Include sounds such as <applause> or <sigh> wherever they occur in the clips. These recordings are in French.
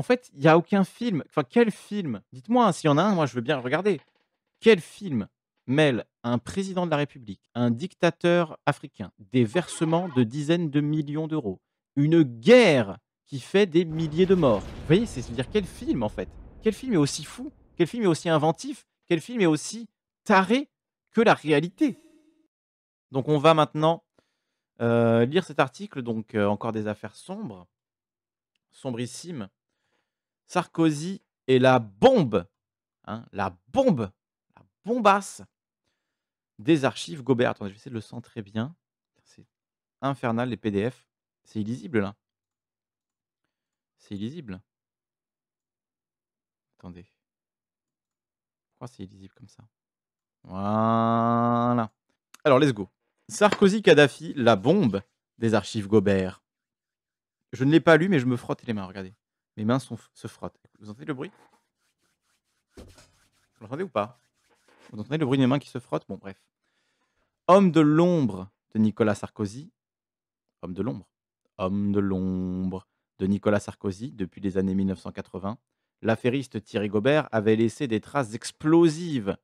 en fait, il n'y a aucun film. Enfin, quel film Dites-moi, hein, s'il y en a un, moi, je veux bien regarder. Quel film mêle un président de la République, un dictateur africain, des versements de dizaines de millions d'euros, une guerre qui fait des milliers de morts Vous voyez, c'est se dire quel film, en fait Quel film est aussi fou Quel film est aussi inventif Quel film est aussi taré que la réalité Donc, on va maintenant euh, lire cet article, donc euh, encore des affaires sombres, sombrissimes Sarkozy est la bombe, hein, la bombe, la bombasse des archives Gobert. Attendez, je vais essayer de le centrer bien. C'est infernal, les PDF. C'est illisible là. C'est illisible. Attendez. Pourquoi c'est illisible comme ça Voilà. Alors, let's go. Sarkozy-Kadhafi, la bombe des archives Gobert. Je ne l'ai pas lu, mais je me frotte les mains, regardez. Mes mains se frottent. Vous entendez le bruit Vous l'entendez ou pas Vous entendez le bruit de mes mains qui se frottent Bon, bref. Homme de l'ombre de Nicolas Sarkozy. Homme de l'ombre. Homme de l'ombre de Nicolas Sarkozy depuis les années 1980. L'affairiste Thierry Gobert avait laissé des traces explosives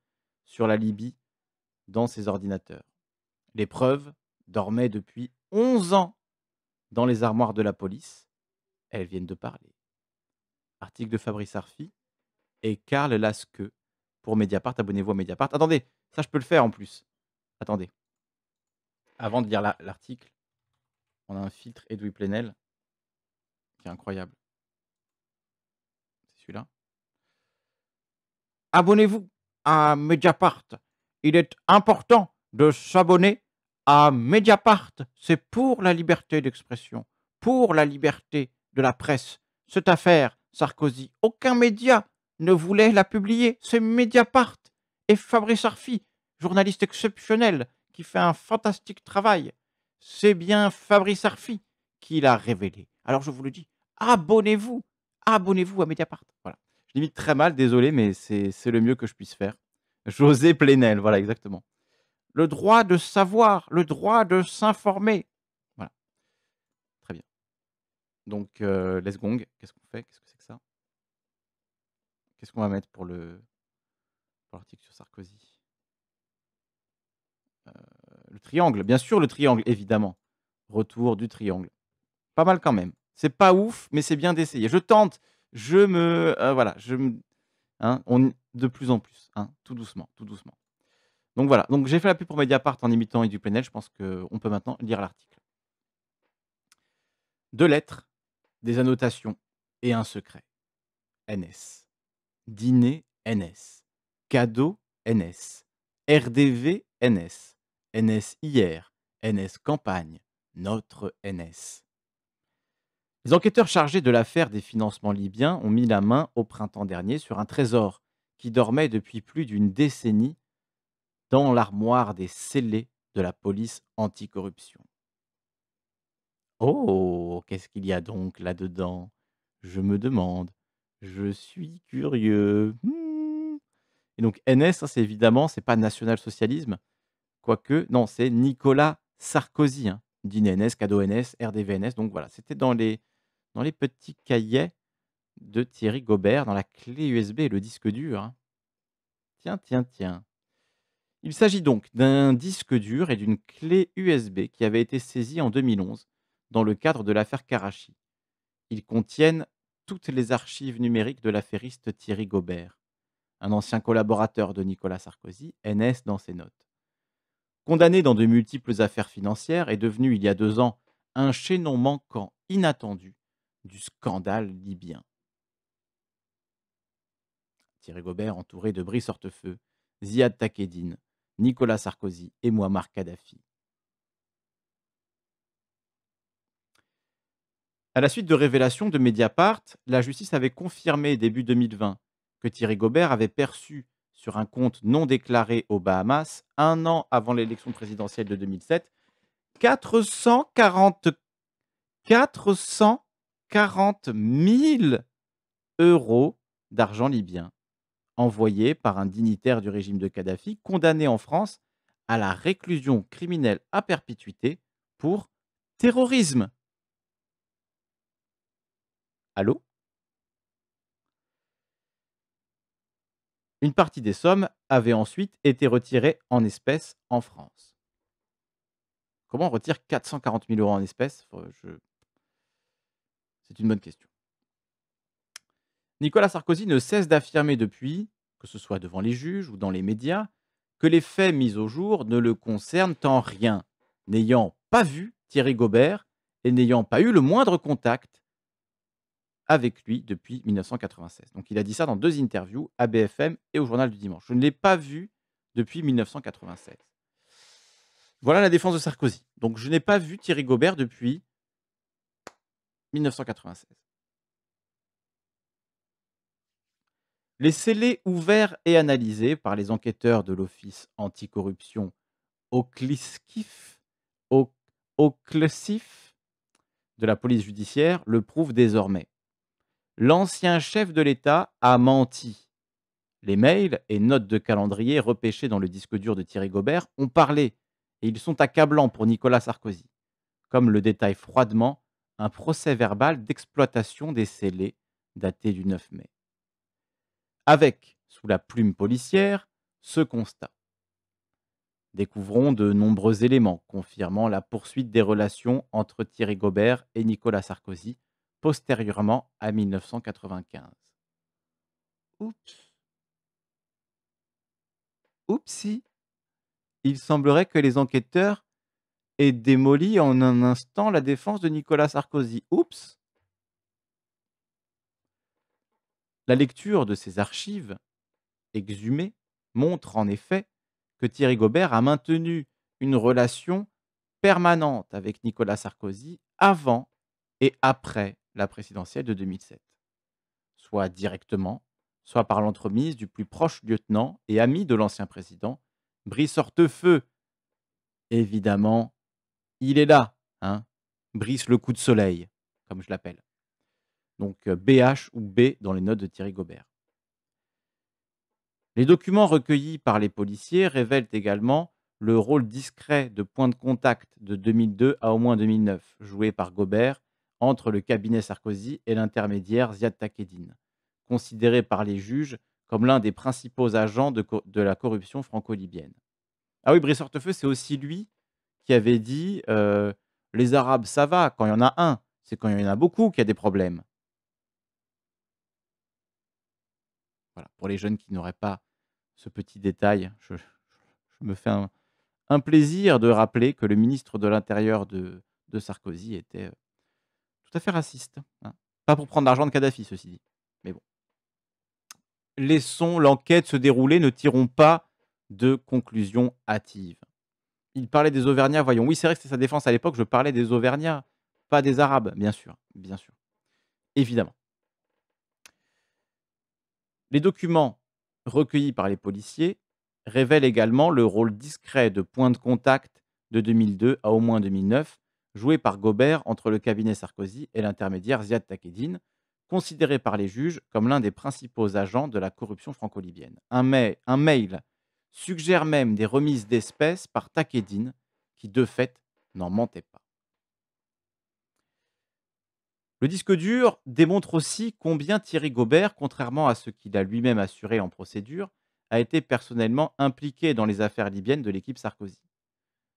sur la Libye dans ses ordinateurs. Les preuves dormaient depuis 11 ans dans les armoires de la police. Elles viennent de parler article de Fabrice Arfi, et Karl Laske pour Mediapart. Abonnez-vous à Mediapart. Attendez, ça je peux le faire en plus. Attendez. Avant de lire l'article, on a un filtre Edoui Plenel qui est incroyable. C'est celui-là. Abonnez-vous à Mediapart. Il est important de s'abonner à Mediapart. C'est pour la liberté d'expression, pour la liberté de la presse. Cette affaire Sarkozy. Aucun média ne voulait la publier. C'est Mediapart et Fabrice Arfi, journaliste exceptionnel qui fait un fantastique travail. C'est bien Fabrice Arfi qui l'a révélé. Alors je vous le dis, abonnez-vous, abonnez-vous à Mediapart. Voilà. Je l'imite très mal, désolé, mais c'est le mieux que je puisse faire. José Plenel, voilà exactement. Le droit de savoir, le droit de s'informer. Donc, euh, les gong, qu'est-ce qu'on fait Qu'est-ce que c'est que ça Qu'est-ce qu'on va mettre pour le l'article sur Sarkozy euh, Le triangle, bien sûr, le triangle, évidemment. Retour du triangle. Pas mal quand même. C'est pas ouf, mais c'est bien d'essayer. Je tente. Je me euh, voilà. Je me hein, de plus en plus. Hein, tout doucement, tout doucement. Donc voilà. Donc j'ai fait la pub pour Mediapart en imitant Edu Je pense qu'on peut maintenant lire l'article. Deux lettres des annotations et un secret. NS. Dîner NS. Cadeau NS. RDV NS. NS hier. NS campagne. Notre NS. Les enquêteurs chargés de l'affaire des financements libyens ont mis la main au printemps dernier sur un trésor qui dormait depuis plus d'une décennie dans l'armoire des scellés de la police anticorruption. Oh! Qu'est-ce qu'il y a donc là-dedans? Je me demande. Je suis curieux. Hmm. Et donc NS, hein, c'est évidemment, c'est pas national-socialisme. Quoique, non, c'est Nicolas Sarkozy, hein. ns cadeau ns RDVNS. Donc voilà, c'était dans les, dans les petits cahiers de Thierry Gobert, dans la clé USB le disque dur. Hein. Tiens, tiens, tiens. Il s'agit donc d'un disque dur et d'une clé USB qui avait été saisie en 2011 dans le cadre de l'affaire Karachi. Ils contiennent toutes les archives numériques de l'affairiste Thierry Gobert, un ancien collaborateur de Nicolas Sarkozy, NS dans ses notes. Condamné dans de multiples affaires financières et devenu il y a deux ans un chaînon manquant inattendu du scandale libyen. Thierry Gobert entouré de Brice Hortefeux, Ziad Takedine, Nicolas Sarkozy et Muammar Kadhafi. À la suite de révélations de Mediapart, la justice avait confirmé début 2020 que Thierry Gobert avait perçu sur un compte non déclaré aux Bahamas, un an avant l'élection présidentielle de 2007, 440, 440 000 euros d'argent libyen, envoyé par un dignitaire du régime de Kadhafi, condamné en France à la réclusion criminelle à perpétuité pour terrorisme. Allô Une partie des sommes avait ensuite été retirée en espèces en France. Comment on retire 440 000 euros en espèces C'est une bonne question. Nicolas Sarkozy ne cesse d'affirmer depuis, que ce soit devant les juges ou dans les médias, que les faits mis au jour ne le concernent en rien, n'ayant pas vu Thierry Gobert et n'ayant pas eu le moindre contact avec lui depuis 1996. Donc il a dit ça dans deux interviews, à BFM et au Journal du Dimanche. Je ne l'ai pas vu depuis 1996. Voilà la défense de Sarkozy. Donc je n'ai pas vu Thierry Gobert depuis 1996. Les scellés ouverts et analysés par les enquêteurs de l'Office anticorruption au Oclesif de la police judiciaire le prouvent désormais l'ancien chef de l'État a menti. Les mails et notes de calendrier repêchés dans le disque dur de Thierry Gobert ont parlé, et ils sont accablants pour Nicolas Sarkozy, comme le détaille froidement un procès verbal d'exploitation des scellés daté du 9 mai. Avec, sous la plume policière, ce constat. Découvrons de nombreux éléments confirmant la poursuite des relations entre Thierry Gobert et Nicolas Sarkozy postérieurement à 1995. Oups. Oupsie. Il semblerait que les enquêteurs aient démoli en un instant la défense de Nicolas Sarkozy. Oups. La lecture de ces archives exhumées montre en effet que Thierry Gobert a maintenu une relation permanente avec Nicolas Sarkozy avant et après la présidentielle de 2007, soit directement, soit par l'entremise du plus proche lieutenant et ami de l'ancien président, Brice Hortefeux. Évidemment, il est là, hein Brice le coup de soleil, comme je l'appelle. Donc BH euh, ou B dans les notes de Thierry Gobert. Les documents recueillis par les policiers révèlent également le rôle discret de point de contact de 2002 à au moins 2009, joué par Gobert entre le cabinet Sarkozy et l'intermédiaire Ziad Takeddin, considéré par les juges comme l'un des principaux agents de, de la corruption franco-libyenne. Ah oui, Brice Hortefeux, c'est aussi lui qui avait dit euh, les Arabes, ça va, quand il y en a un, c'est quand il y en a beaucoup qu'il y a des problèmes. Voilà, pour les jeunes qui n'auraient pas ce petit détail, je, me fais un, plaisir de rappeler que le ministre de l'Intérieur de Sarkozy était euh, tout fait raciste. Pas pour prendre l'argent de Kadhafi, ceci dit. Mais bon. Laissons l'enquête se dérouler, ne tirons pas de conclusions hâtives. Il parlait des Auvergnats, voyons. Oui, c'est vrai que c'était sa défense à l'époque, je parlais des Auvergnats, pas des Arabes, bien sûr, bien sûr. Évidemment. Les documents recueillis par les policiers révèlent également le rôle discret de point de contact de 2002 à au moins 2009 joué par Gobert entre le cabinet Sarkozy et l'intermédiaire Ziad Takedine, considéré par les juges comme l'un des principaux agents de la corruption franco-libyenne. Un, mail suggère même des remises d'espèces par Takedine, qui de fait n'en mentait pas. Le disque dur démontre aussi combien Thierry Gobert, contrairement à ce qu'il a lui-même assuré en procédure, a été personnellement impliqué dans les affaires libyennes de l'équipe Sarkozy.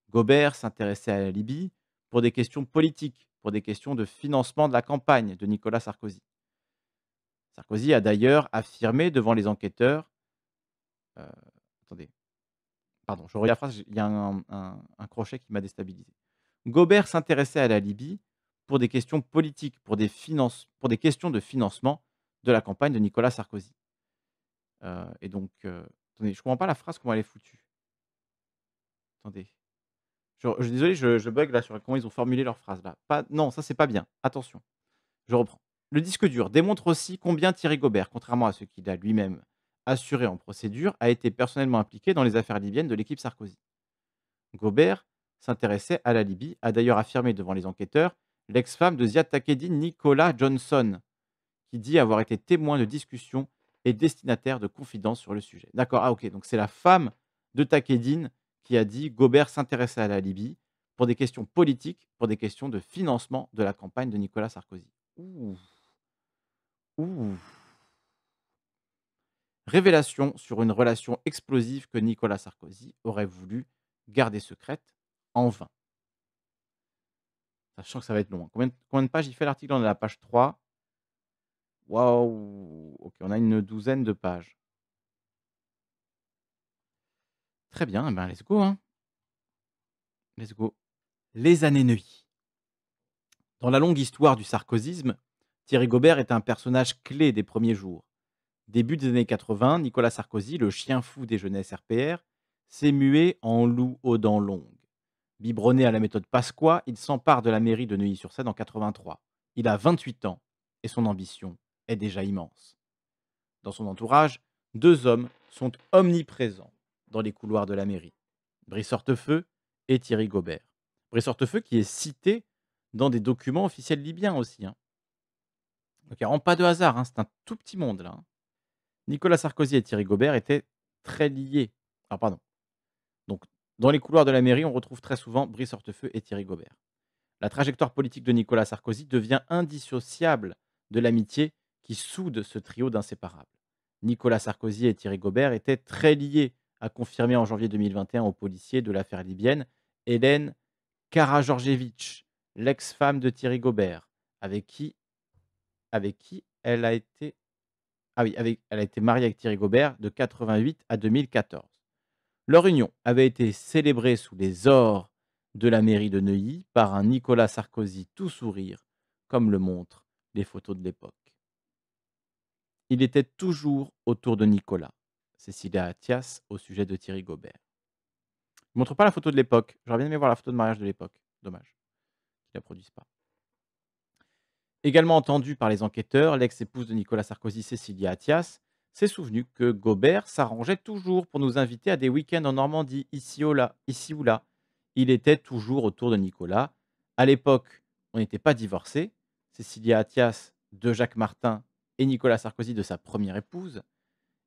Gobert s'intéressait à la Libye, pour des questions politiques, pour des questions de financement de la campagne de Nicolas Sarkozy. Sarkozy a d'ailleurs affirmé devant les enquêteurs, euh, attendez, pardon, je à la phrase, il y a un, crochet qui m'a déstabilisé. Gobert s'intéressait à la Libye pour des questions politiques, pour des, pour des questions de financement de la campagne de Nicolas Sarkozy. Euh, et donc, euh, attendez, je ne comprends pas la phrase, comment elle est foutue. Attendez. Je, suis désolé, je, bug là sur comment ils ont formulé leur phrase là. non, ça c'est pas bien. Attention, je reprends. Le disque dur démontre aussi combien Thierry Gobert, contrairement à ce qu'il a lui-même assuré en procédure, a été personnellement impliqué dans les affaires libyennes de l'équipe Sarkozy. Gobert s'intéressait à la Libye, a d'ailleurs affirmé devant les enquêteurs l'ex-femme de Ziad Takedine Nicola Johnson, qui dit avoir été témoin de discussions et destinataire de confidences sur le sujet. D'accord, ah ok, donc c'est la femme de Takedine qui a dit Gobert s'intéressait à la Libye pour des questions politiques, pour des questions de financement de la campagne de Nicolas Sarkozy. Ouh. Révélation sur une relation explosive que Nicolas Sarkozy aurait voulu garder secrète en vain. Sachant que ça va être long. Hein. Combien, de pages il fait l'article On est à la page 3. Waouh Ok, on a une douzaine de pages. Très bien, eh ben let's go. Hein. Let's go. Les années Neuilly. Dans la longue histoire du sarkozysme, Thierry Gobert est un personnage clé des premiers jours. Début des années 80, Nicolas Sarkozy, le chien fou des jeunesses RPR, s'est mué en loup aux dents longues. Biberonné à la méthode Pasqua, il s'empare de la mairie de Neuilly-sur-Seine en 83. Il a 28 ans et son ambition est déjà immense. Dans son entourage, deux hommes sont omniprésents dans les couloirs de la mairie. Brice Hortefeux et Thierry Gobert. Brice Hortefeux qui est cité dans des documents officiels libyens aussi. En hein. pas de hasard, hein, c'est un tout petit monde là. Hein. Nicolas Sarkozy et Thierry Gobert étaient très liés. Ah pardon. Donc dans les couloirs de la mairie, on retrouve très souvent Brice Hortefeux et Thierry Gobert. La trajectoire politique de Nicolas Sarkozy devient indissociable de l'amitié qui soude ce trio d'inséparables. Nicolas Sarkozy et Thierry Gobert étaient très liés a confirmé en janvier 2021 aux policiers de l'affaire libyenne Hélène Kara-Georgievich, l'ex-femme de Thierry Gobert, avec qui, avec qui elle a été ah oui, avec, elle a été mariée avec Thierry Gobert de 88 à 2014. Leur union avait été célébrée sous les ors de la mairie de Neuilly par un Nicolas Sarkozy tout sourire, comme le montrent les photos de l'époque. Il était toujours autour de Nicolas, Cécilia Attias au sujet de Thierry Gobert. Je ne montre pas la photo de l'époque. J'aurais bien aimé voir la photo de mariage de l'époque. Dommage qu'ils la produisent pas. Également entendue par les enquêteurs, l'ex-épouse de Nicolas Sarkozy, Cécilia Athias, s'est souvenue que Gobert s'arrangeait toujours pour nous inviter à des week-ends en Normandie, ici ou là. Ici ou là. Il était toujours autour de Nicolas. À l'époque, on n'était pas divorcés. Cécilia Athias de Jacques Martin et Nicolas Sarkozy de sa première épouse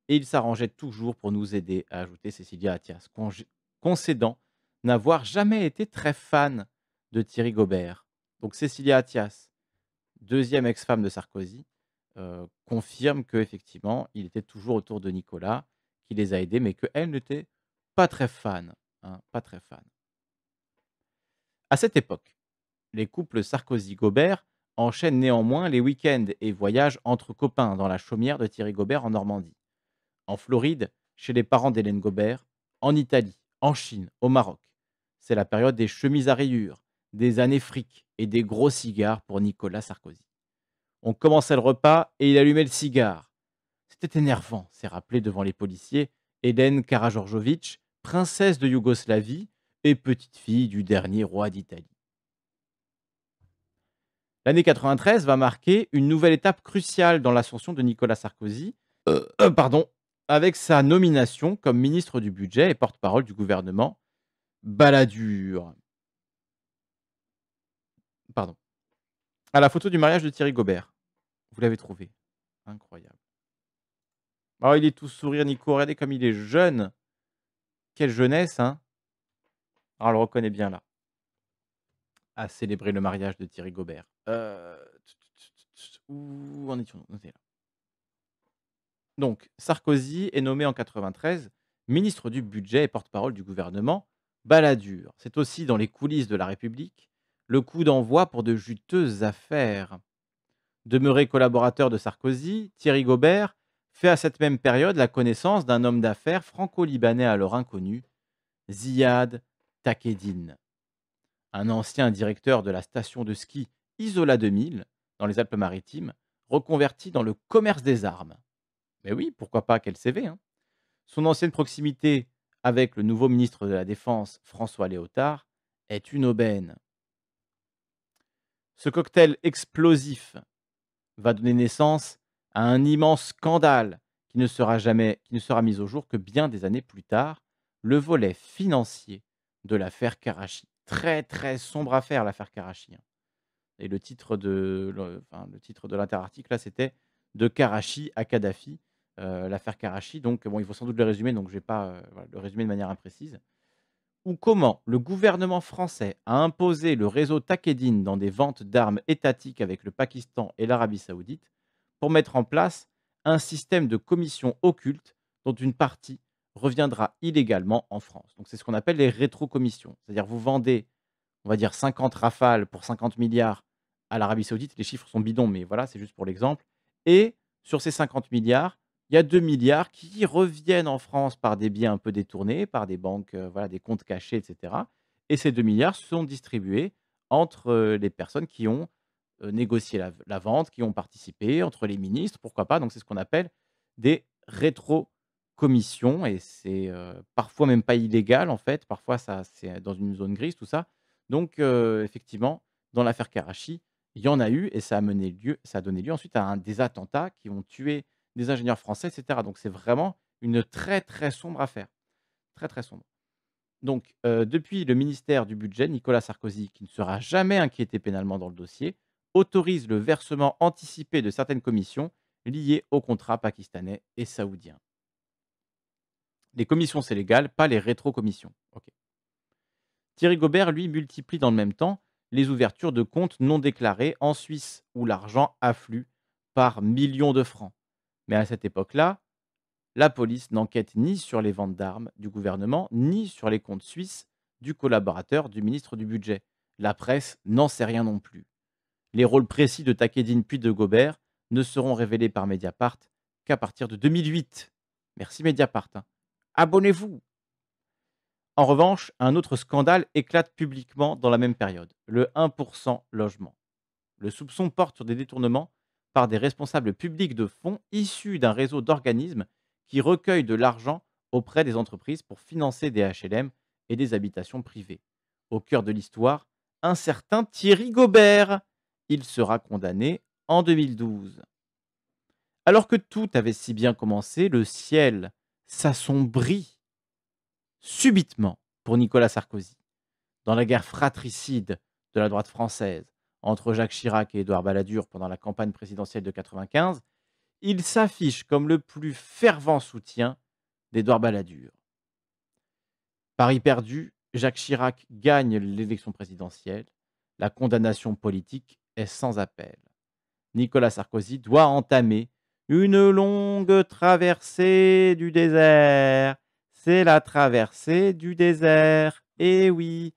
et il s'arrangeait toujours pour nous aider, à ajouté Cécilia Attias, concédant n'avoir jamais été très fan de Thierry Gobert. Donc Cécilia Athias, deuxième ex-femme de Sarkozy, euh, confirme que effectivement il était toujours autour de Nicolas, qui les a aidés, mais qu'elle n'était pas très fan, hein, pas très fan. À cette époque, les couples Sarkozy-Gobert enchaînent néanmoins les week-ends et voyages entre copains dans la chaumière de Thierry Gobert en Normandie en Floride, chez les parents d'Hélène Gobert, en Italie, en Chine, au Maroc. C'est la période des chemises à rayures, des années fric et des gros cigares pour Nicolas Sarkozy. On commençait le repas et il allumait le cigare. C'était énervant, s'est rappelé devant les policiers Hélène Karajorjovic, princesse de Yougoslavie et petite fille du dernier roi d'Italie. L'année 93 va marquer une nouvelle étape cruciale dans l'ascension de Nicolas Sarkozy, euh, euh, pardon, avec sa nomination comme ministre du budget et porte-parole du gouvernement, Balladur. Pardon. À la photo du mariage de Thierry Gobert. Vous l'avez trouvé. Incroyable. Alors, ah, il est tout sourire, Nico. Regardez comme il est jeune. Quelle jeunesse, hein Alors, ah, on le reconnaît bien là. À célébrer le mariage de Thierry Gobert. Euh, Où en étions-nous donc, Sarkozy est nommé en 1993 ministre du budget et porte-parole du gouvernement. Baladur. c'est aussi dans les coulisses de la République le coup d'envoi pour de juteuses affaires. Demeuré collaborateur de Sarkozy, Thierry Gobert fait à cette même période la connaissance d'un homme d'affaires franco-libanais alors inconnu, Ziad Takedine. Un ancien directeur de la station de ski Isola 2000, dans les Alpes-Maritimes, reconverti dans le commerce des armes. Mais oui, pourquoi pas, qu'elle CV hein. Son ancienne proximité avec le nouveau ministre de la Défense, François Léotard, est une aubaine. Ce cocktail explosif va donner naissance à un immense scandale qui ne sera jamais, qui ne sera mis au jour que bien des années plus tard, le volet financier de l'affaire Karachi. Très très sombre affaire l'affaire Karachi. Hein. Et le titre de, enfin, de l'interarticle là, c'était de Karachi à Kadhafi. Euh, l'affaire Karachi. Donc, bon, il faut sans doute le résumer, donc je ne vais pas euh, le résumer de manière imprécise. Ou comment le gouvernement français a imposé le réseau Takedine dans des ventes d'armes étatiques avec le Pakistan et l'Arabie saoudite pour mettre en place un système de commission occulte dont une partie reviendra illégalement en France. Donc c'est ce qu'on appelle les commissions C'est-à-dire vous vendez, on va dire, 50 rafales pour 50 milliards à l'Arabie saoudite. Les chiffres sont bidons, mais voilà, c'est juste pour l'exemple. Et sur ces 50 milliards, il y a 2 milliards qui reviennent en France par des biens un peu détournés, par des banques, euh, voilà, des comptes cachés, etc. Et ces 2 milliards sont distribués entre euh, les personnes qui ont euh, négocié la, vente, qui ont participé, entre les ministres, pourquoi pas. Donc c'est ce qu'on appelle des rétro-commissions et c'est parfois même pas illégal en fait, parfois ça c'est dans une zone grise tout ça. Donc effectivement, dans l'affaire Karachi, il y en a eu et ça a ça a donné lieu ensuite à un, des attentats qui ont tué des ingénieurs français, etc. Donc c'est vraiment une très très sombre affaire. Très très sombre. Donc euh, depuis le ministère du Budget, Nicolas Sarkozy, qui ne sera jamais inquiété pénalement dans le dossier, autorise le versement anticipé de certaines commissions liées aux contrats pakistanais et saoudiens. Les commissions, c'est légal, pas les rétro-commissions. Thierry Gobert, lui, multiplie dans le même temps les ouvertures de comptes non déclarés en Suisse, où l'argent afflue par millions de francs. Mais à cette époque-là, la police n'enquête ni sur les ventes d'armes du gouvernement, ni sur les comptes suisses du collaborateur du ministre du Budget. La presse n'en sait rien non plus. Les rôles précis de Takedine puis de Gobert ne seront révélés par Mediapart qu'à partir de 2008. Merci Mediapart. Hein. Abonnez-vous En revanche, un autre scandale éclate publiquement dans la même période, le 1% logement. Le soupçon porte sur des détournements par des responsables publics de fonds issus d'un réseau d'organismes qui recueillent de l'argent auprès des entreprises pour financer des HLM et des habitations privées. Au cœur de l'histoire, un certain Thierry Gobert. Il sera condamné en 2012. Alors que tout avait si bien commencé, le ciel s'assombrit subitement pour Nicolas Sarkozy. Dans la guerre fratricide de la droite française, entre Jacques Chirac et Édouard Balladur pendant la campagne présidentielle de 1995, il s'affiche comme le plus fervent soutien d'Édouard Balladur. Paris perdu, Jacques Chirac gagne l'élection présidentielle. La condamnation politique est sans appel. Nicolas Sarkozy doit entamer une longue traversée du désert. C'est la traversée du désert. Eh oui,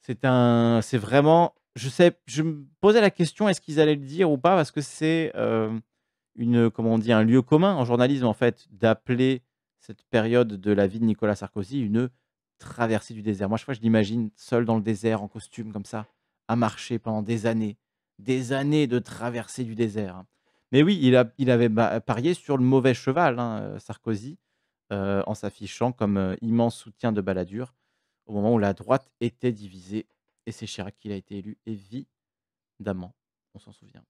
c'est un, c'est vraiment je sais, je me posais la question est-ce qu'ils allaient le dire ou pas parce que c'est euh, une comment on dit un lieu commun en journalisme en fait d'appeler cette période de la vie de Nicolas Sarkozy une traversée du désert. Moi, crois que je l'imagine seul dans le désert en costume comme ça, à marcher pendant des années, des années de traversée du désert. Mais oui, il, a, il avait parié sur le mauvais cheval, hein, euh, Sarkozy, euh, en s'affichant comme immense soutien de Balladur au moment où la droite était divisée et c'est Chirac qui a été élu, évidemment. On s'en souvient.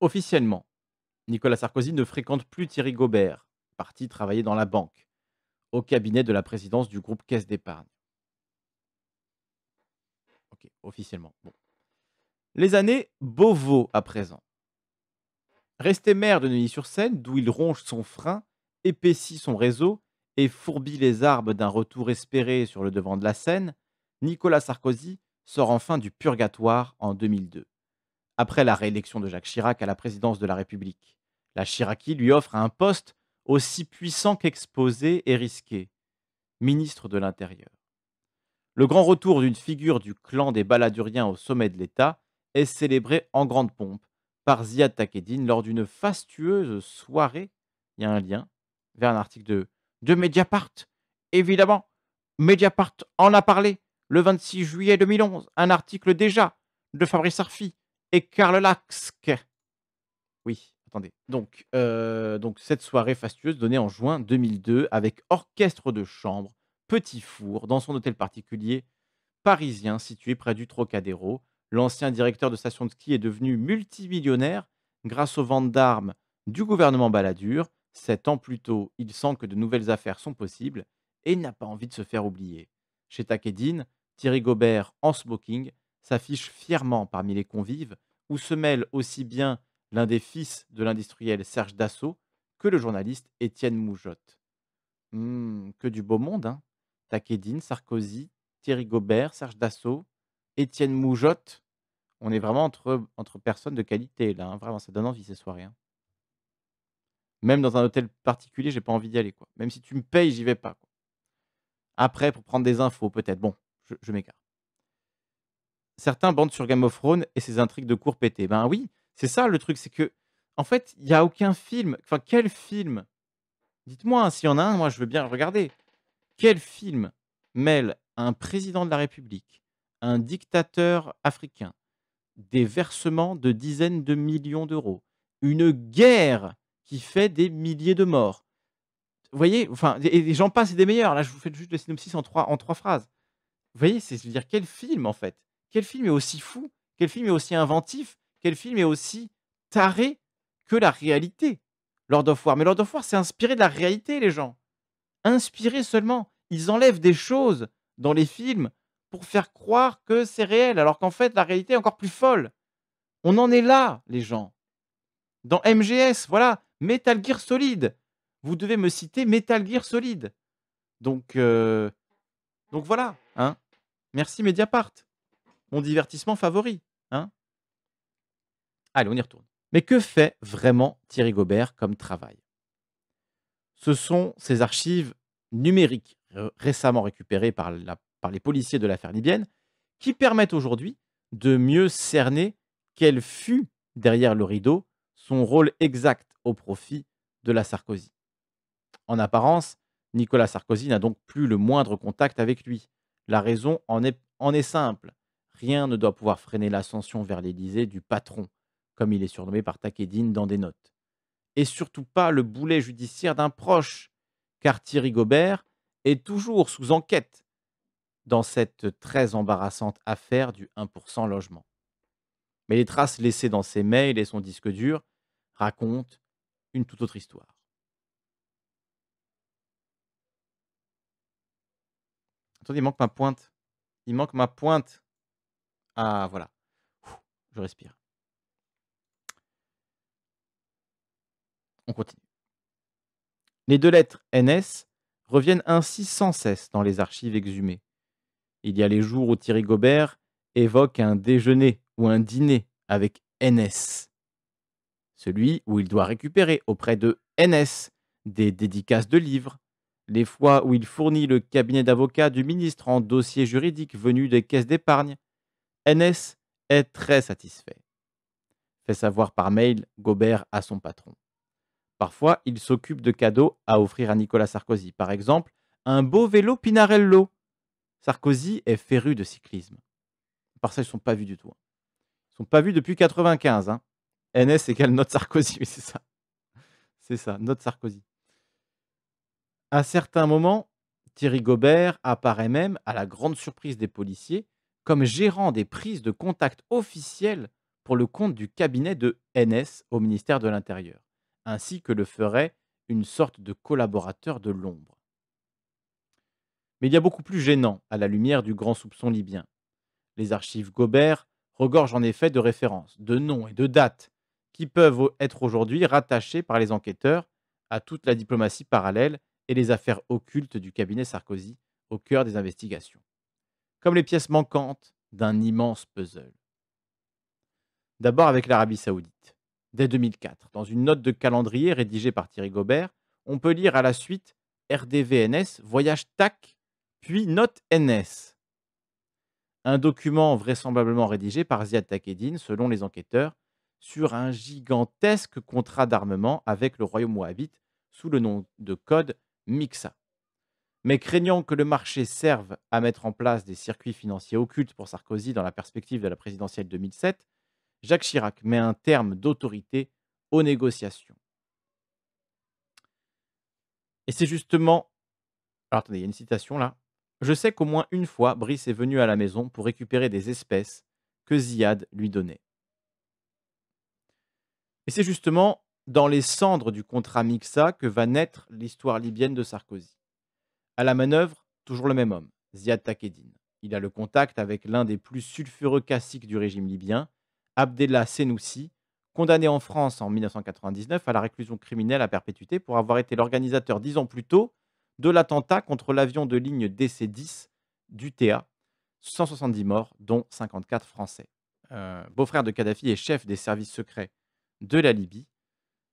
Officiellement, Nicolas Sarkozy ne fréquente plus Thierry Gobert, parti travailler dans la banque, au cabinet de la présidence du groupe Caisse d'épargne. Ok, officiellement. Bon. Les années Beauvau à présent. Resté maire de Neuilly-sur-Seine, d'où il ronge son frein, épaissit son réseau et fourbit les arbres d'un retour espéré sur le devant de la scène, Nicolas Sarkozy sort enfin du purgatoire en 2002, après la réélection de Jacques Chirac à la présidence de la République. La Chiraki lui offre un poste aussi puissant qu'exposé et risqué, ministre de l'Intérieur. Le grand retour d'une figure du clan des baladuriens au sommet de l'État est célébré en grande pompe par Ziad Takedine lors d'une fastueuse soirée, il y a un lien, vers un article de de Mediapart. Évidemment, Mediapart en a parlé le 26 juillet 2011, un article déjà de Fabrice Arfi et Karl Laxk. Oui, attendez. Donc, euh, donc, cette soirée fastueuse donnée en juin 2002 avec orchestre de chambre, petit four, dans son hôtel particulier parisien situé près du Trocadéro. L'ancien directeur de station de ski est devenu multimillionnaire grâce aux ventes d'armes du gouvernement Balladur, Sept ans plus tôt, il sent que de nouvelles affaires sont possibles et n'a pas envie de se faire oublier. Chez Takedine, Thierry Gobert, en smoking, s'affiche fièrement parmi les convives, où se mêle aussi bien l'un des fils de l'industriel Serge Dassault que le journaliste Étienne Moujotte. Hum, que du beau monde, hein Takedine, Sarkozy, Thierry Gobert, Serge Dassault, Étienne Moujotte. On est vraiment entre, personnes de qualité, là. Hein. Vraiment, ça donne envie ces soirées. Hein. Même dans un hôtel particulier, j'ai pas envie d'y aller. Quoi. Même si tu me payes, j'y vais pas. Quoi. Après, pour prendre des infos, peut-être. Bon, je, m'écarte. Certains bandent sur Game of Thrones et ses intrigues de cours pété. Ben oui, c'est ça le truc, c'est que, en fait, il n'y a aucun film. Enfin, quel film Dites-moi, hein, s'il y en a un, moi je veux bien regarder. Quel film mêle un président de la République, un dictateur africain, des versements de dizaines de millions d'euros, une guerre qui fait des milliers de morts. Vous voyez, enfin, et, gens j'en des meilleurs. Là, je vous fais juste le synopsis en trois, en trois phrases. Vous voyez, c'est se dire quel film en fait Quel film est aussi fou Quel film est aussi inventif Quel film est aussi taré que la réalité Lord of War. Mais Lord of War, c'est inspiré de la réalité, les gens. Inspiré seulement. Ils enlèvent des choses dans les films pour faire croire que c'est réel, alors qu'en fait, la réalité est encore plus folle. On en est là, les gens. Dans MGS, voilà, Metal Gear solide, Vous devez me citer Metal Gear solide. Donc, euh, donc voilà. Hein. Merci Mediapart. Mon divertissement favori. Hein. Allez, on y retourne. Mais que fait vraiment Thierry Gobert comme travail Ce sont ses archives numériques récemment récupérées par, les policiers de l'affaire libyenne qui permettent aujourd'hui de mieux cerner quel fut derrière le rideau son rôle exact au profit de la Sarkozy. En apparence, Nicolas Sarkozy n'a donc plus le moindre contact avec lui. La raison en est, simple. Rien ne doit pouvoir freiner l'ascension vers l'Élysée du patron, comme il est surnommé par Takedine dans des notes. Et surtout pas le boulet judiciaire d'un proche, car Thierry Gobert est toujours sous enquête dans cette très embarrassante affaire du 1% logement. Mais les traces laissées dans ses mails et son disque dur raconte une toute autre histoire. Attendez, il manque ma pointe. Il manque ma pointe. Ah, voilà. je respire. On continue. Les deux lettres NS reviennent ainsi sans cesse dans les archives exhumées. Il y a les jours où Thierry Gobert évoque un déjeuner ou un dîner avec NS celui où il doit récupérer auprès de NS des dédicaces de livres, les fois où il fournit le cabinet d'avocat du ministre en dossier juridique venu des caisses d'épargne, NS est très satisfait. Fait savoir par mail Gobert à son patron. Parfois, il s'occupe de cadeaux à offrir à Nicolas Sarkozy, par exemple un beau vélo Pinarello. Sarkozy est féru de cyclisme. Par ça, ils ne sont pas vus du tout. Hein. Ils ne sont pas vus depuis 1995. NS égale notre Sarkozy, <laughs> oui, c'est ça. C'est ça, notre Sarkozy. À certains moments, Thierry Gobert apparaît même, à la grande surprise des policiers, comme gérant des prises de contact officielles pour le compte du cabinet de NS au ministère de l'Intérieur, ainsi que le ferait une sorte de collaborateur de l'ombre. Mais il y a beaucoup plus gênant à la lumière du grand soupçon libyen. Les archives Gobert regorgent en effet de références, de noms et de dates qui peuvent être aujourd'hui rattachés par les enquêteurs à toute la diplomatie parallèle et les affaires occultes du cabinet Sarkozy au cœur des investigations, comme les pièces manquantes d'un immense puzzle. D'abord avec l'Arabie saoudite. Dès 2004, dans une note de calendrier rédigée par Thierry Gobert, on peut lire à la suite RDVNS, voyage TAC, puis note NS. Un document vraisemblablement rédigé par Ziad Takedine, selon les enquêteurs, sur un gigantesque contrat d'armement avec le royaume wahhabite sous le nom de code Mixa. Mais craignant que le marché serve à mettre en place des circuits financiers occultes pour Sarkozy dans la perspective de la présidentielle 2007, Jacques Chirac met un terme d'autorité aux négociations. Et c'est justement... Alors attendez, il y a une citation là. Je sais qu'au moins une fois, Brice est venu à la maison pour récupérer des espèces que Ziad lui donnait. Et c'est justement dans les cendres du contrat Mixa que va naître l'histoire libyenne de Sarkozy. À la manœuvre, toujours le même homme, Ziad Takedin. Il a le contact avec l'un des plus sulfureux caciques du régime libyen, Abdellah Senoussi, condamné en France en 1999 à la réclusion criminelle à perpétuité pour avoir été l'organisateur dix ans plus tôt de l'attentat contre l'avion de ligne DC-10 du TA, 170 morts, dont 54 Français. Euh, beau-frère de Kadhafi et chef des services secrets de la Libye.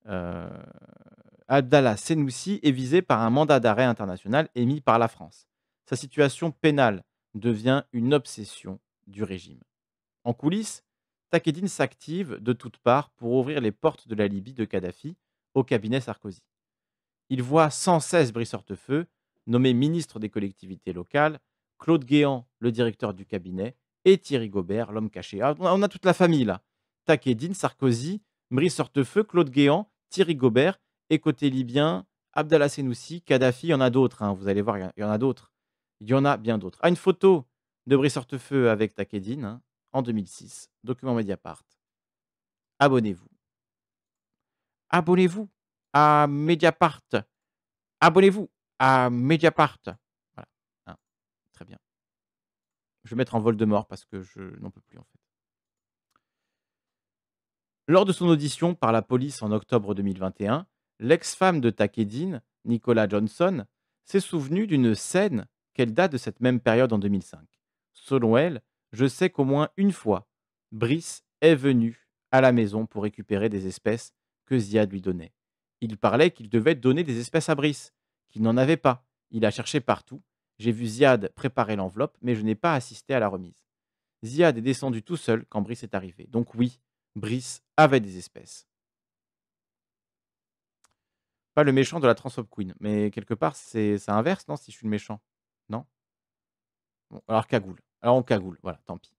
Euh, Abdallah Senoussi est visé par un mandat d'arrêt international émis par la France. Sa situation pénale devient une obsession du régime. En coulisses, Takedine s'active de toutes parts pour ouvrir les portes de la Libye de Kadhafi au cabinet Sarkozy. Il voit sans cesse Brice Feu, nommé ministre des collectivités locales, Claude Guéant, le directeur du cabinet, et Thierry Gobert, l'homme caché. Ah, on a toute la famille là. Takedine, Sarkozy, Brice Sortefeu, Claude Guéant, Thierry Gobert, et côté libyen, Abdallah Senoussi, Kadhafi, il y en a d'autres, hein, vous allez voir, il y en a d'autres. Il y en a bien d'autres. Ah, une photo de Brice Hortefeux avec Takedine hein, en 2006, document Mediapart. Abonnez-vous. Abonnez-vous à Mediapart. Abonnez-vous à Mediapart. Voilà. Ah, très bien. Je vais mettre en vol de mort parce que je n'en peux plus en fait. Lors de son audition par la police en octobre 2021, l'ex-femme de Takedine, Nicola Johnson, s'est souvenue d'une scène qu'elle date de cette même période en 2005. Selon elle, je sais qu'au moins une fois, Brice est venu à la maison pour récupérer des espèces que Ziad lui donnait. Il parlait qu'il devait donner des espèces à Brice, qu'il n'en avait pas. Il a cherché partout. J'ai vu Ziad préparer l'enveloppe, mais je n'ai pas assisté à la remise. Ziad est descendu tout seul quand Brice est arrivé. Donc oui, Brice avec des espèces. Pas le méchant de la Transop queen, mais quelque part, c'est ça inverse, non Si je suis le méchant, non bon, Alors cagoule. Alors on cagoule, voilà, tant pis.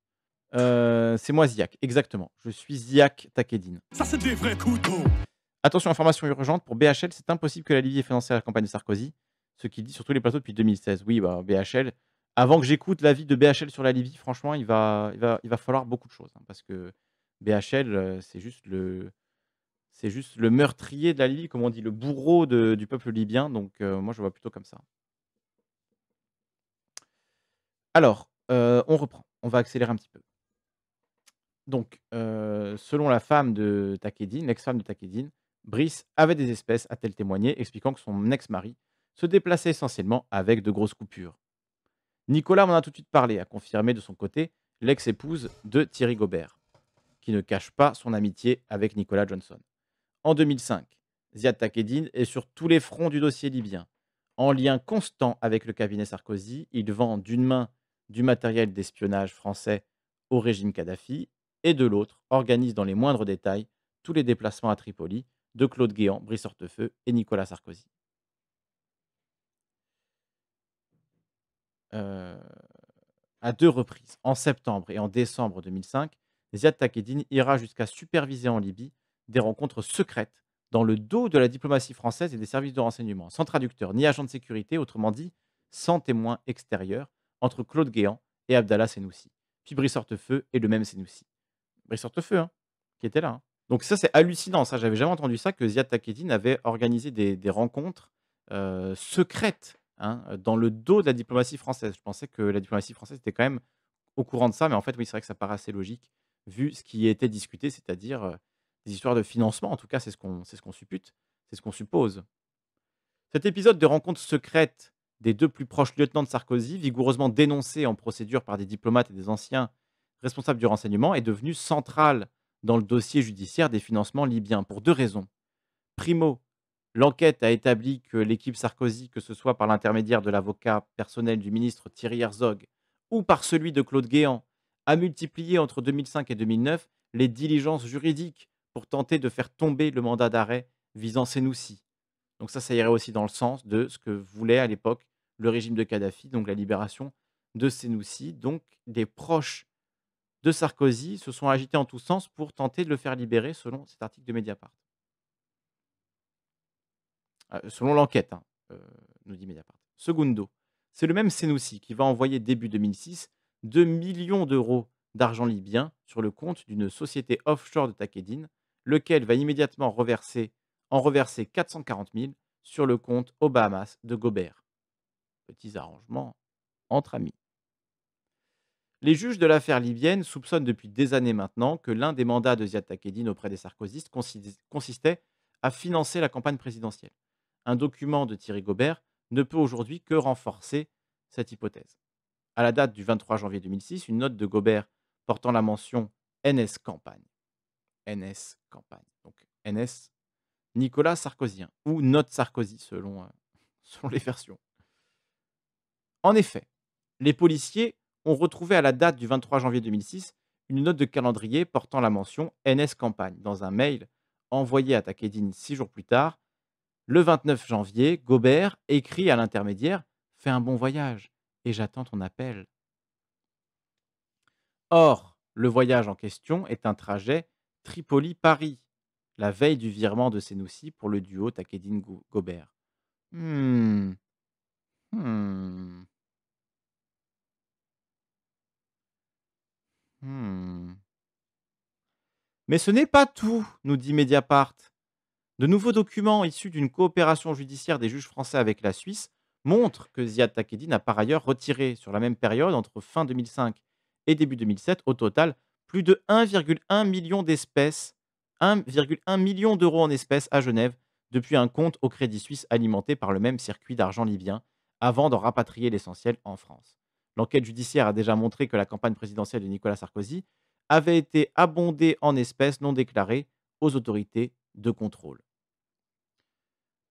Euh, c'est moi Ziak, exactement. Je suis Ziak Takedine. Ça, c'est des vrais couteaux Attention, information urgente, pour BHL, c'est impossible que la Libye ait financé la campagne de Sarkozy, ce qu'il dit sur tous les plateaux depuis 2016. Oui, bah, BHL, avant que j'écoute l'avis de BHL sur la Libye, franchement, il va, il va, falloir beaucoup de choses, hein, parce que BHL, euh, c'est juste le. C'est juste le meurtrier de la Libye, comme on dit, le bourreau du peuple libyen. Donc, euh, moi, je vois plutôt comme ça. Alors, euh, on reprend. On va accélérer un petit peu. Donc, selon la femme de Takedine, l'ex-femme de Takedine, Brice avait des espèces, a-t-elle témoigné, expliquant que son ex-mari se déplaçait essentiellement avec de grosses coupures. Nicolas m'en a tout de suite parlé, a confirmé de son côté l'ex-épouse de Thierry Gobert qui ne cache pas son amitié avec Nicolas Johnson. En 2005, Ziad Takedine est sur tous les fronts du dossier libyen. En lien constant avec le cabinet Sarkozy, il vend d'une main du matériel d'espionnage français au régime Kadhafi et de l'autre organise dans les moindres détails tous les déplacements à Tripoli de Claude Guéant, Brice Hortefeux et Nicolas Sarkozy. Euh, à deux reprises, en septembre et en décembre 2005, Ziad Takedine ira jusqu'à superviser en Libye des rencontres secrètes dans le dos de la diplomatie française et des services de renseignement, sans traducteur ni agent de sécurité, autrement dit, sans témoin extérieur, entre Claude Guéant et Abdallah Senoussi. Puis Brice Hortefeux et le même Senoussi. Brice Hortefeux, hein, qui était là. Hein. Donc ça, c'est hallucinant. Ça, j'avais jamais entendu ça que Ziad Takedine avait organisé des, rencontres euh, secrètes hein, dans le dos de la diplomatie française. Je pensais que la diplomatie française était quand même au courant de ça, mais en fait, oui, c'est vrai que ça paraît assez logique vu ce qui était discuté, c'est-à-dire des histoires de financement. En tout cas, c'est ce qu'on ce suppute, c'est ce qu'on suppose. Cet épisode de rencontre secrète des deux plus proches lieutenants de Sarkozy, vigoureusement dénoncé en procédure par des diplomates et des anciens responsables du renseignement, est devenu central dans le dossier judiciaire des financements libyens pour deux raisons. Primo, l'enquête a établi que l'équipe Sarkozy, que ce soit par l'intermédiaire de l'avocat personnel du ministre Thierry Herzog ou par celui de Claude Guéant, a multiplié entre 2005 et 2009 les diligences juridiques pour tenter de faire tomber le mandat d'arrêt visant Senoussi. Donc ça, ça irait aussi dans le sens de ce que voulait à l'époque le régime de Kadhafi, donc la libération de Senoussi. Donc des proches de Sarkozy se sont agités en tous sens pour tenter de le faire libérer selon cet article de Mediapart. Euh, selon l'enquête, hein, euh, nous dit Mediapart. Segundo, c'est le même Senoussi qui va envoyer début 2006 2 millions d'euros d'argent libyen sur le compte d'une société offshore de Takedine, lequel va immédiatement reverser, en reverser 440 000 sur le compte aux Bahamas de Gobert. Petits arrangements entre amis. Les juges de l'affaire libyenne soupçonnent depuis des années maintenant que l'un des mandats de Ziad Takedine auprès des sarkozystes consistait à financer la campagne présidentielle. Un document de Thierry Gobert ne peut aujourd'hui que renforcer cette hypothèse à la date du 23 janvier 2006 une note de Gobert portant la mention NS Campagne. NS Campagne. Donc NS Nicolas Sarkozy, ou Note Sarkozy selon, euh, <laughs> selon les versions. En effet, les policiers ont retrouvé à la date du 23 janvier 2006 une note de calendrier portant la mention NS Campagne dans un mail envoyé à Takedine six jours plus tard. Le 29 janvier, Gobert écrit à l'intermédiaire Fais un bon voyage et j'attends ton appel. Or, le voyage en question est un trajet Tripoli-Paris, la veille du virement de Senoussi pour le duo Takedine-Gobert. Hmm. Hmm. Hmm. Mais ce n'est pas tout, nous dit Mediapart. De nouveaux documents issus d'une coopération judiciaire des juges français avec la Suisse montre que Ziad Takedine a par ailleurs retiré sur la même période, entre fin 2005 et début 2007, au total, plus de 1,1 million d'euros en espèces à Genève depuis un compte au Crédit Suisse alimenté par le même circuit d'argent libyen, avant d'en rapatrier l'essentiel en France. L'enquête judiciaire a déjà montré que la campagne présidentielle de Nicolas Sarkozy avait été abondée en espèces non déclarées aux autorités de contrôle.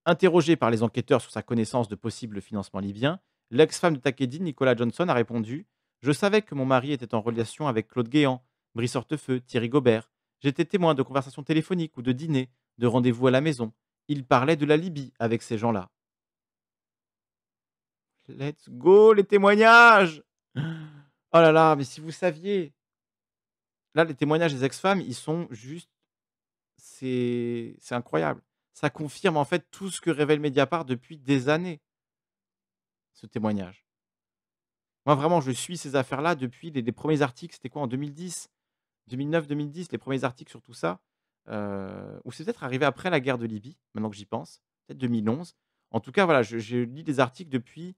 Interrogé par les enquêteurs sur sa connaissance de possibles financements libyens, l'ex-femme de Takedi, Nicolas Johnson, a répondu Je savais que mon mari était en relation avec Claude Guéant, Brice Hortefeux, Thierry Gobert. J'étais témoin de conversations téléphoniques ou de dîners, de rendez-vous à la maison. Il parlait de la Libye avec ces gens-là. Let's go, les témoignages Oh là là, mais si vous saviez Là, les témoignages des ex-femmes, ils sont juste. C'est incroyable ça confirme en fait tout ce que révèle Mediapart depuis des années, ce témoignage. Moi, vraiment, je suis ces affaires-là depuis les, premiers articles, c'était quoi, en 2010 2009, 2010, les premiers articles sur tout ça, euh, ou c'est peut-être arrivé après la guerre de Libye, maintenant que j'y pense, peut-être 2011. En tout cas, voilà, je, lis des articles depuis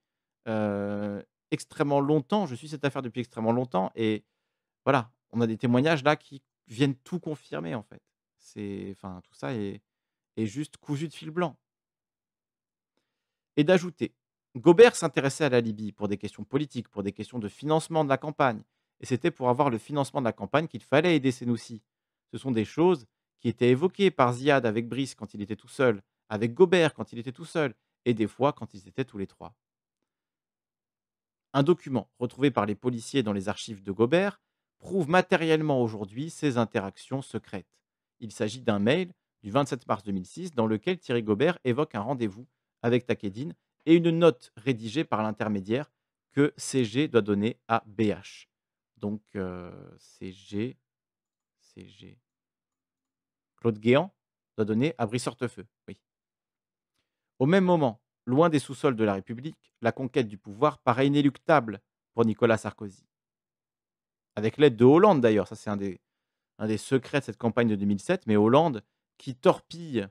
euh, extrêmement longtemps, je suis cette affaire depuis extrêmement longtemps, et voilà, on a des témoignages là qui viennent tout confirmer, en fait. C'est, enfin, tout ça est et juste cousu de fil blanc. Et d'ajouter, Gobert s'intéressait à la Libye pour des questions politiques, pour des questions de financement de la campagne, et c'était pour avoir le financement de la campagne qu'il fallait aider Senoussi. Ce sont des choses qui étaient évoquées par Ziad avec Brice quand il était tout seul, avec Gobert quand il était tout seul, et des fois quand ils étaient tous les trois. Un document retrouvé par les policiers dans les archives de Gobert prouve matériellement aujourd'hui ces interactions secrètes. Il s'agit d'un mail du 27 mars 2006, dans lequel Thierry Gobert évoque un rendez-vous avec Takedine et une note rédigée par l'intermédiaire que CG doit donner à BH. Donc euh, CG, CG, Claude Guéant doit donner à Brissortefeu. Oui. Au même moment, loin des sous-sols de la République, la conquête du pouvoir paraît inéluctable pour Nicolas Sarkozy. Avec l'aide de Hollande d'ailleurs, ça c'est un un des secrets de cette campagne de 2007, mais Hollande qui torpille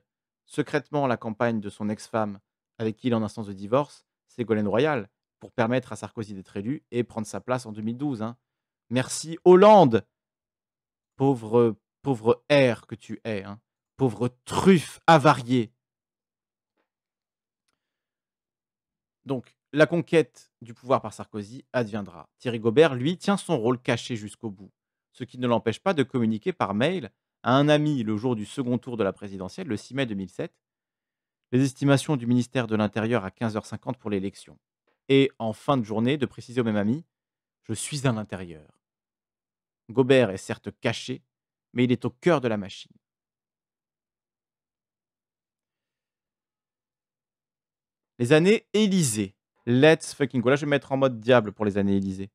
secrètement la campagne de son ex-femme avec qui il est en instance de divorce, c'est Golène Royal, pour permettre à Sarkozy d'être élu et prendre sa place en 2012. Hein. Merci Hollande Pauvre, pauvre air que tu es, hein. pauvre truffe avariée. Donc, la conquête du pouvoir par Sarkozy adviendra. Thierry Gobert, lui, tient son rôle caché jusqu'au bout, ce qui ne l'empêche pas de communiquer par mail à un ami le jour du second tour de la présidentielle, le 6 mai 2007, les estimations du ministère de l'Intérieur à 15h50 pour l'élection. Et en fin de journée, de préciser au même ami Je suis à l'intérieur. Gobert est certes caché, mais il est au cœur de la machine. Les années Élysées. Let's fucking go. Là, je vais mettre en mode diable pour les années Élysées.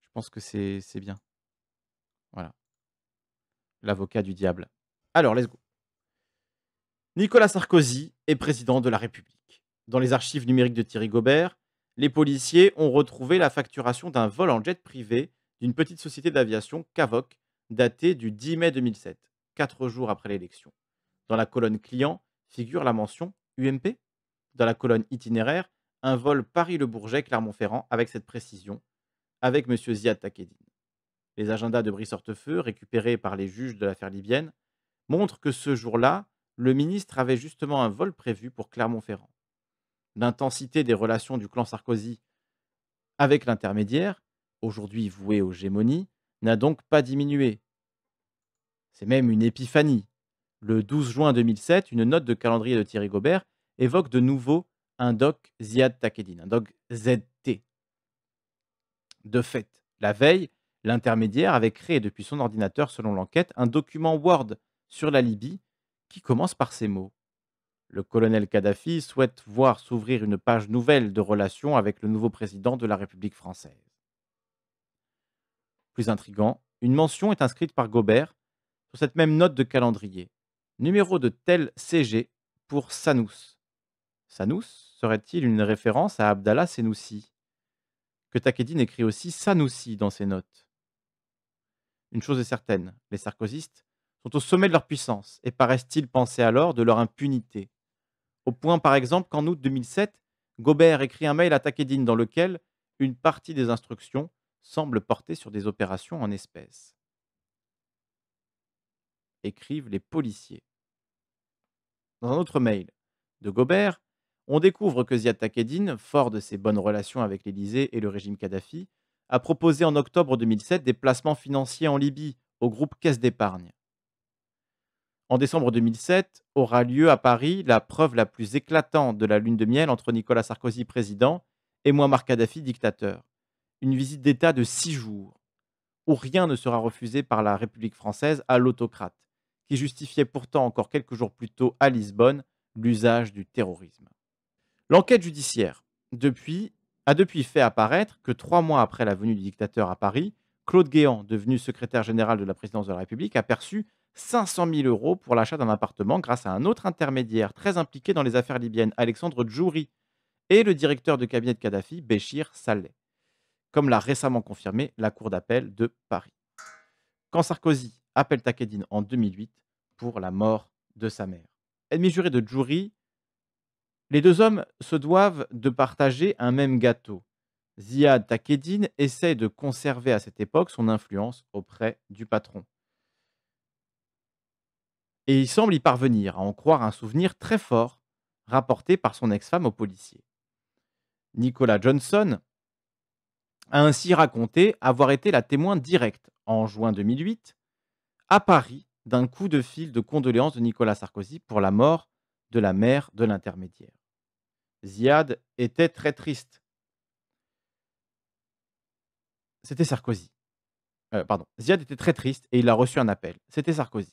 Je pense que c'est bien l'avocat du diable. Alors, let's go. Nicolas Sarkozy est président de la République. Dans les archives numériques de Thierry Gobert, les policiers ont retrouvé la facturation d'un vol en jet privé d'une petite société d'aviation Cavoc, datée du 10 mai 2007, quatre jours après l'élection. Dans la colonne client figure la mention UMP. Dans la colonne itinéraire, un vol Paris-le-Bourget-Clermont-Ferrand avec cette précision, avec M. Ziad Takedine les agendas de Brice Hortefeux, récupérés par les juges de l'affaire libyenne, montrent que ce jour-là, le ministre avait justement un vol prévu pour Clermont-Ferrand. L'intensité des relations du clan Sarkozy avec l'intermédiaire, aujourd'hui voué aux gémonies, n'a donc pas diminué. C'est même une épiphanie. Le 12 juin 2007, une note de calendrier de Thierry Gobert évoque de nouveau un doc Ziad Takedine, un doc ZT. De fait, la veille, L'intermédiaire avait créé depuis son ordinateur, selon l'enquête, un document Word sur la Libye qui commence par ces mots. Le colonel Kadhafi souhaite voir s'ouvrir une page nouvelle de relations avec le nouveau président de la République française. Plus intrigant, une mention est inscrite par Gobert sur cette même note de calendrier. Numéro de tel CG pour Sanous. Sanous serait-il une référence à Abdallah Senoussi Que Takedine écrit aussi Sanoussi dans ses notes. Une chose est certaine, les sarkozystes sont au sommet de leur puissance et paraissent-ils penser alors de leur impunité. Au point, par exemple, qu'en août 2007, Gobert écrit un mail à Takedine dans lequel une partie des instructions semble porter sur des opérations en espèces. Écrivent les policiers. Dans un autre mail de Gobert, on découvre que Ziad Takedine, fort de ses bonnes relations avec l'Élysée et le régime Kadhafi, a proposé en octobre 2007 des placements financiers en Libye au groupe Caisse d'épargne. En décembre 2007 aura lieu à Paris la preuve la plus éclatante de la lune de miel entre Nicolas Sarkozy président et Muammar Kadhafi dictateur. Une visite d'État de six jours, où rien ne sera refusé par la République française à l'autocrate, qui justifiait pourtant encore quelques jours plus tôt à Lisbonne l'usage du terrorisme. L'enquête judiciaire. Depuis, a depuis fait apparaître que trois mois après la venue du dictateur à Paris, Claude Guéant, devenu secrétaire général de la présidence de la République, a perçu 500 000 euros pour l'achat d'un appartement grâce à un autre intermédiaire très impliqué dans les affaires libyennes, Alexandre Djouri, et le directeur de cabinet de Kadhafi, Béchir Saleh, comme l'a récemment confirmé la Cour d'appel de Paris. Quand Sarkozy appelle Takedine en 2008 pour la mort de sa mère. Ennemi juré de Djouri, les deux hommes se doivent de partager un même gâteau. Ziad Takeddin essaie de conserver à cette époque son influence auprès du patron. Et il semble y parvenir, à en croire un souvenir très fort rapporté par son ex-femme au policier. Nicolas Johnson a ainsi raconté avoir été la témoin directe en juin 2008 à Paris d'un coup de fil de condoléances de Nicolas Sarkozy pour la mort de la mère de l'intermédiaire. Ziad était très triste. C'était Sarkozy. Euh, pardon. Ziad était très triste et il a reçu un appel. C'était Sarkozy.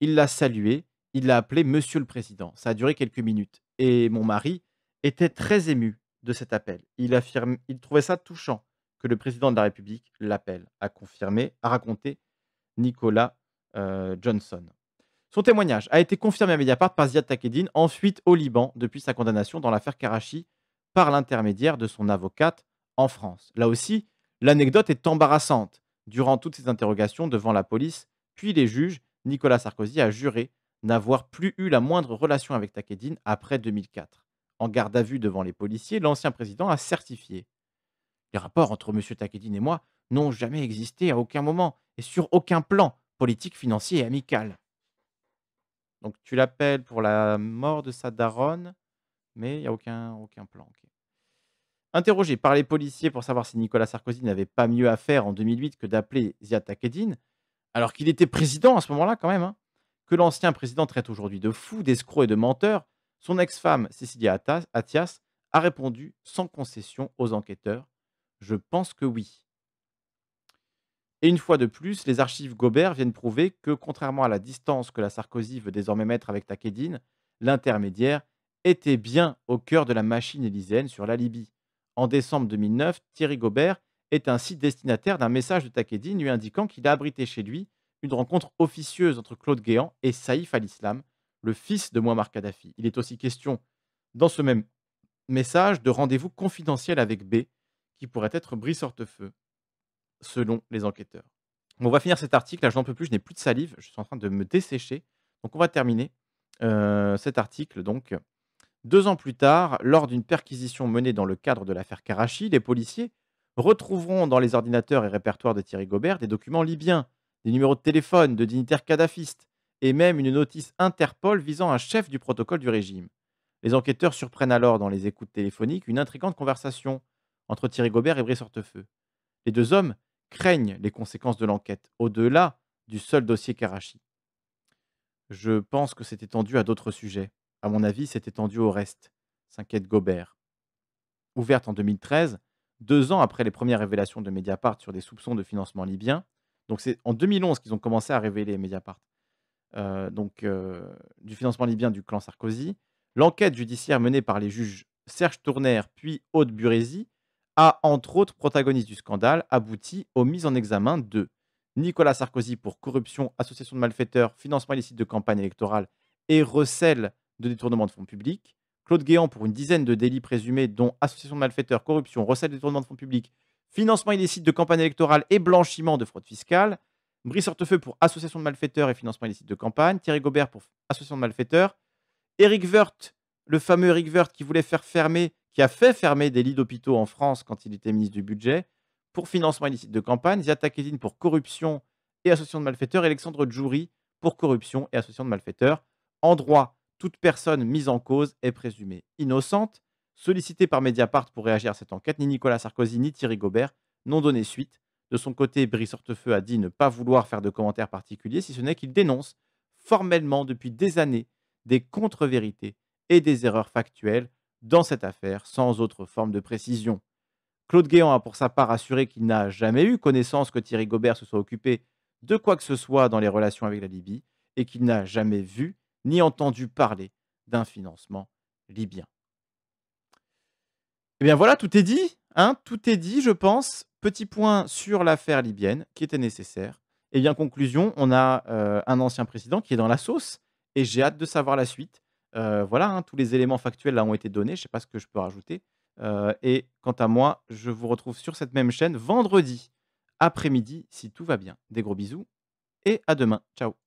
Il l'a salué, il l'a appelé Monsieur le Président. Ça a duré quelques minutes. Et mon mari était très ému de cet appel. Il, affirme, il trouvait ça touchant que le président de la République l'appelle, a confirmé, a raconté Nicolas euh, Johnson. Son témoignage a été confirmé à Mediapart par Ziad Takedine, ensuite au Liban, depuis sa condamnation dans l'affaire Karachi, par l'intermédiaire de son avocate en France. Là aussi, l'anecdote est embarrassante. Durant toutes ses interrogations devant la police, puis les juges, Nicolas Sarkozy a juré n'avoir plus eu la moindre relation avec Takedine après 2004. En garde à vue devant les policiers, l'ancien président a certifié. Les rapports entre M. Takedine et moi n'ont jamais existé à aucun moment et sur aucun plan politique, financier et amical. Donc tu l'appelles pour la mort de sa daronne, mais il n'y a aucun, aucun plan. Interrogé par les policiers pour savoir si Nicolas Sarkozy n'avait pas mieux à faire en 2008 que d'appeler Zia Takedine, alors qu'il était président à ce moment-là quand même, hein, que l'ancien président traite aujourd'hui de fou, d'escroc et de menteur, son ex-femme, Cécilia Athias, a répondu sans concession aux enquêteurs Je pense que oui. Et une fois de plus, les archives Gobert viennent prouver que, contrairement à la distance que la Sarkozy veut désormais mettre avec Takedine, l'intermédiaire était bien au cœur de la machine Élysienne sur la Libye. En décembre 2009, Thierry Gobert est ainsi destinataire d'un message de Takedine lui indiquant qu'il a abrité chez lui une rencontre officieuse entre Claude Guéant et Saïf al-Islam, le fils de Muammar Kadhafi. Il est aussi question, dans ce même message, de rendez-vous confidentiel avec B, qui pourrait être Brice Hortefeux selon les enquêteurs. On va finir cet article. Là, je n'en peux plus, je n'ai plus de salive. Je suis en train de me dessécher. Donc, on va terminer euh, cet article. Donc, deux ans plus tard, lors d'une perquisition menée dans le cadre de l'affaire Karachi, les policiers retrouveront dans les ordinateurs et répertoires de Thierry Gobert des documents libyens, des numéros de téléphone de dignitaires kadhafistes et même une notice Interpol visant un chef du protocole du régime. Les enquêteurs surprennent alors dans les écoutes téléphoniques une intrigante conversation entre Thierry Gobert et Brice Hortefeux. Les deux hommes craignent les conséquences de l'enquête au-delà du seul dossier Karachi. Je pense que c'est étendu à d'autres sujets. À mon avis, c'est étendu au reste, s'inquiète Gobert. Ouverte en 2013, deux ans après les premières révélations de Mediapart sur des soupçons de financement libyen, donc c'est en 2011 qu'ils ont commencé à révéler Mediapart, euh, donc euh, du financement libyen du clan Sarkozy, l'enquête judiciaire menée par les juges Serge Tourner puis Aude Burezi a, entre autres protagonistes du scandale, abouti aux mises en examen de Nicolas Sarkozy pour corruption, association de malfaiteurs, financement illicite de campagne électorale et recel de détournement de fonds publics, Claude Guéant pour une dizaine de délits présumés dont association de malfaiteurs, corruption, recel de détournement de fonds publics, financement illicite de campagne électorale et blanchiment de fraude fiscale, Brice Hortefeux pour association de malfaiteurs et financement illicite de campagne, Thierry Gobert pour association de malfaiteurs, Eric Woerth, le fameux Eric Woerth qui voulait faire fermer qui a fait fermer des lits d'hôpitaux en France quand il était ministre du Budget, pour financement illicite de campagne, Zia Kedin pour corruption et association de malfaiteurs, Alexandre Djouri pour corruption et association de malfaiteurs. En droit, toute personne mise en cause est présumée innocente. Sollicité par Mediapart pour réagir à cette enquête, ni Nicolas Sarkozy ni Thierry Gobert n'ont donné suite. De son côté, Brice Hortefeux a dit ne pas vouloir faire de commentaires particuliers, si ce n'est qu'il dénonce formellement depuis des années des contre-vérités et des erreurs factuelles dans cette affaire sans autre forme de précision. Claude Guéant a pour sa part assuré qu'il n'a jamais eu connaissance que Thierry Gobert se soit occupé de quoi que ce soit dans les relations avec la Libye et qu'il n'a jamais vu ni entendu parler d'un financement libyen. Eh bien voilà, tout est dit, hein, tout est dit, je pense. Petit point sur l'affaire libyenne qui était nécessaire. Et eh bien conclusion, on a euh, un ancien président qui est dans la sauce et j'ai hâte de savoir la suite voilà, hein, tous les éléments factuels là ont été donnés. Je ne sais pas ce que je peux rajouter. et quant à moi, je vous retrouve sur cette même chaîne vendredi après-midi si tout va bien. Des gros bisous et à demain. Ciao.